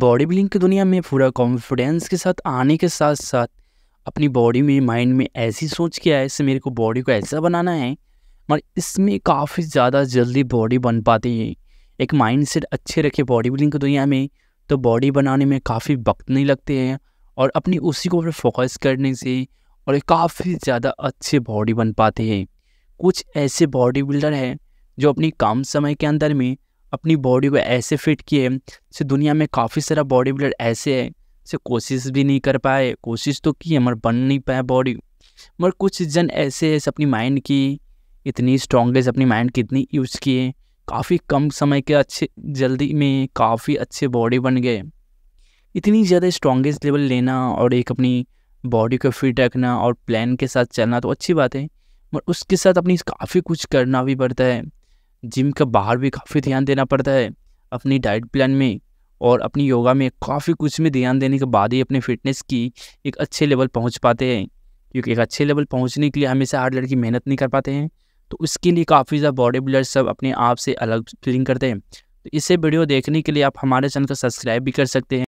body building की दुनिया में पूरा कॉन्फिडेंस के साथ आने के साथ साथ अपनी बॉडी में माइंड में ऐसी सोच के आए इससे मेरे को बॉडी को ऐसा बनाना है मगर इसमें काफ़ी ज़्यादा जल्दी बॉडी बन पाती है एक माइंड सेट अच्छे रखे बॉडी बिल्डिंग की दुनिया में तो बॉडी बनाने में काफ़ी वक्त नहीं लगते हैं और अपनी उसी को फोकस करने से और काफ़ी ज़्यादा अच्छे बॉडी बन पाते हैं कुछ ऐसे बॉडी बिल्डर हैं जो अपनी कम समय के अंदर में अपनी बॉडी को ऐसे फिट किए जैसे दुनिया में काफ़ी सारा बॉडी बिल्डर ऐसे है जैसे कोशिश भी नहीं कर पाए कोशिश तो की मगर बन नहीं पाए बॉडी मगर कुछ जन ऐसे ऐसे अपनी माइंड की इतनी स्ट्रॉन्गेस्ट अपनी माइंड की इतनी यूज़ किए काफ़ी कम समय के अच्छे जल्दी में काफ़ी अच्छे बॉडी बन गए इतनी ज़्यादा स्ट्रॉन्गेस्ट लेवल लेना और एक अपनी बॉडी को फिट रखना और प्लान के साथ चलना तो अच्छी बात है मगर उसके साथ अपनी काफ़ी कुछ करना भी पड़ता है जिम के बाहर भी काफ़ी ध्यान देना पड़ता है अपनी डाइट प्लान में और अपनी योगा में काफ़ी कुछ में ध्यान देने के बाद ही अपने फिटनेस की एक अच्छे लेवल पहुंच पाते हैं क्योंकि एक अच्छे लेवल पहुंचने के लिए हमेशा हर लड़की मेहनत नहीं कर पाते हैं तो उसके लिए काफ़ी ज़्यादा बॉडी बिल्डर सब अपने आप से अलग फीलिंग करते हैं तो इसे वीडियो देखने के लिए आप हमारे चैनल को सब्सक्राइब भी कर सकते हैं